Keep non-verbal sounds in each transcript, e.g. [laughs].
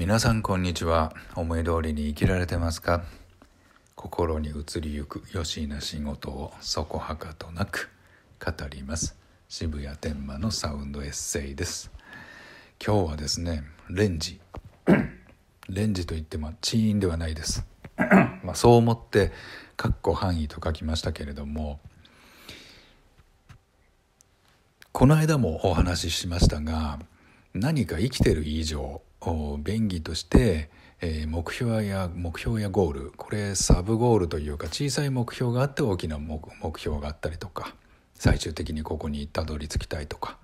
皆さんこんにちは思い通りに生きられてますか心に移りゆくよしな仕事をそこはかとなく語ります渋谷天満のサウンドエッセイです今日はですねレンジ [clears throat] レンジといってもチーンではないです [clears throat] まあそう思って括弧範囲と書きましたけれどもこの間もお話ししましたが何か生きてる以上便宜として、目標や目標やゴールこれサブゴールというか小さい目標があって大きな目標があったりとか最終的にここにたどり着きたいとか、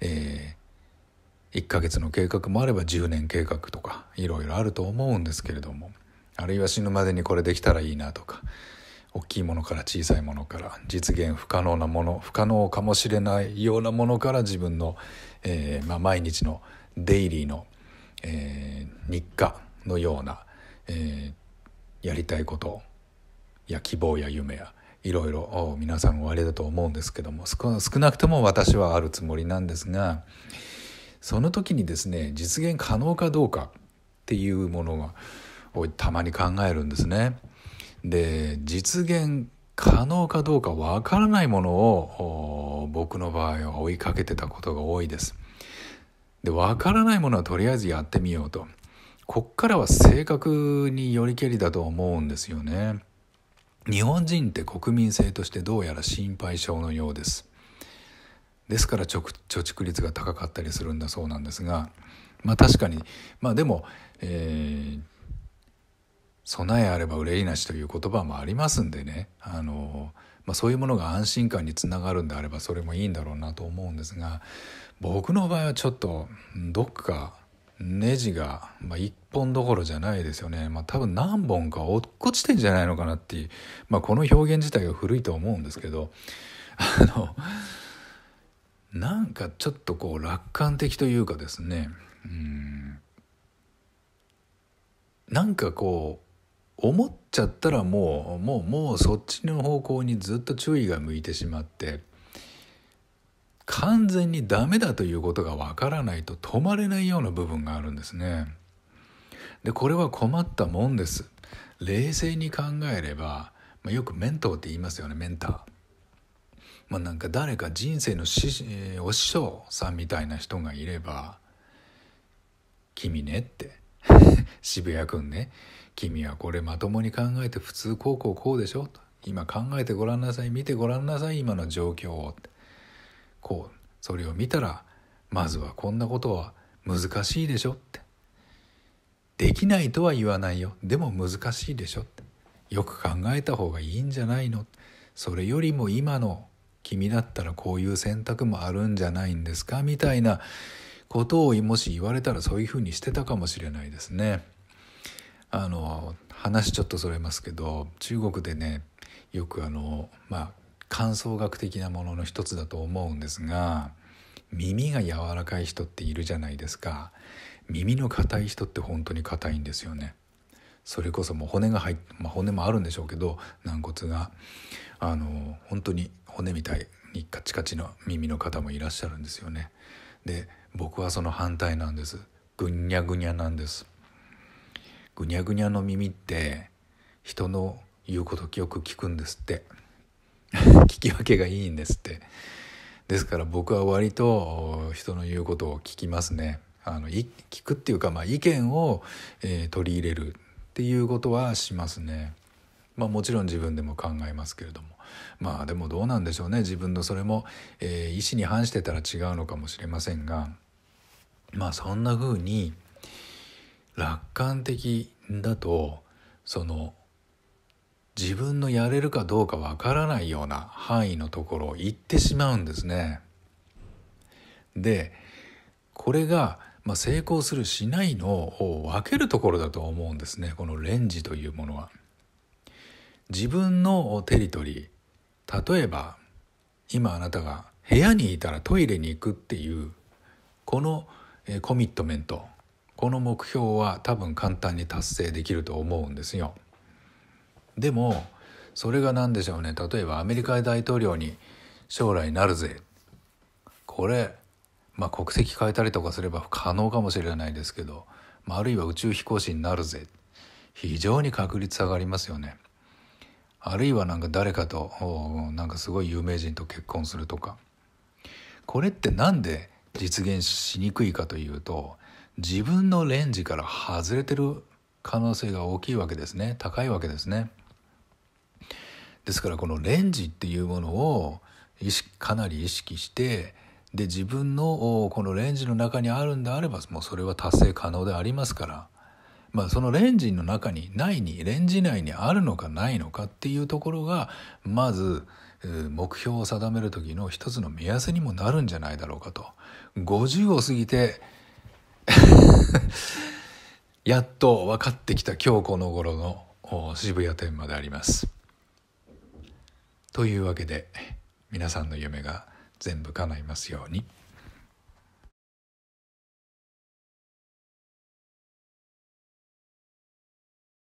えー、1ヶ月の計画もあれば10年計画とかいろいろあると思うんですけれどもあるいは死ぬまでにこれできたらいいなとか大きいものから小さいものから実現不可能なもの不可能かもしれないようなものから自分の、えー、まあ、毎日のデイリーの、えー、日課のような、えー、やりたいことや希望や夢やいろいろ皆さんおありだと思うんですけども少なくとも私はあるつもりなんですがその時にですね実現可能かどうかっていうものがたまに考えるんですね。で実現可能かどうかわからないものを僕の場合は追いかけてたことが多いです。でわからないものはとりあえずやってみようとこっからは正確によりけりだと思うんですよね。日本人って国民性としてどうやら心配性のようです。ですから貯蓄率が高かったりするんだそうなんですがまあ確かにまあでも、えー、備えあれば憂いなしという言葉もありますんでねあの、まあ、そういうものが安心感につながるんであればそれもいいんだろうなと思うんですが僕の場合はちょっとどっかネジが、まあ、1本どころじゃないですよね、まあ、多分何本か落っこちてんじゃないのかなっていう、まあ、この表現自体が古いと思うんですけどあのなんかちょっとこう楽観的というかですねうんなんかこう思っちゃったらもうもうもうそっちの方向にずっと注意が向いてしまって完全にダメだということがわからないと止まれないような部分があるんですね。でこれは困ったもんです。冷静に考えれば、まあ、よくメントーって言いますよねメンター。まあ、なんか誰か人生の師、えー、お師匠さんみたいな人がいれば「君ね」って [laughs] 渋谷くんね君はこれまともに考えて普通こうこうこうでしょと今考えてごらんなさい見てごらんなさい今の状況をこうそれを見たらまずはこんなことは難しいでしょってできないとは言わないよでも難しいでしょってよく考えた方がいいんじゃないのそれよりも今の君だったらこういう選択もあるんじゃないんですかみたいなことをもし言われたらそういうふうにしてたかもしれないですね。あの話ちょっとそれますけど中国でねよくあのまあ感想学的なものの一つだと思うんですが耳が柔らかい人っているじゃないですか耳の硬い人って本当に硬いんですよねそれこそもう骨が入って、まあ、骨もあるんでしょうけど軟骨があの本当に骨みたいにカチカチの耳の方もいらっしゃるんですよねで僕はその反対なんですぐにゃぐにゃなんですぐにゃぐにゃの耳って人の言うことよく聞くんですって [laughs] 聞き分けがいいんですってですから僕は割と人の言うことを聞きますねあの聞くっていうか、まあ、意見を、えー、取り入れるっていうことはしますね。まあ、もちろん自分でも考えますけれどもまあでもどうなんでしょうね自分のそれも、えー、意思に反してたら違うのかもしれませんがまあそんな風に楽観的だとその自分のやれるかどうかわからないような範囲のところを行ってしまうんですね。でこれが、まあ、成功するしないのを分けるところだと思うんですねこのレンジというものは。自分のテリトリー例えば今あなたが部屋にいたらトイレに行くっていうこのえコミットメントこの目標は多分簡単に達成できると思うんですよ。でもそれが何でしょうね例えばアメリカ大統領に将来なるぜこれ、まあ、国籍変えたりとかすれば可能かもしれないですけど、まあ、あるいは宇宙飛行士になるぜ非常に確率上がりますよね。あるいはなんか誰かとなんかすごい有名人と結婚するとかこれって何で実現しにくいかというと自分のレンジから外れてる可能性が大きいわけですね高いわけですね。ですからこのレンジっていうものを意識かなり意識してで自分のこのレンジの中にあるんであればもうそれは達成可能でありますから、まあ、そのレンジの中にないにレンジ内にあるのかないのかっていうところがまず、目標を定める時の一つの目安にもなるんじゃないだろうかと50を過ぎて [laughs] やっと分かってきた今日この頃の渋谷店まであります。というわけで皆さんの夢が全部叶いますように。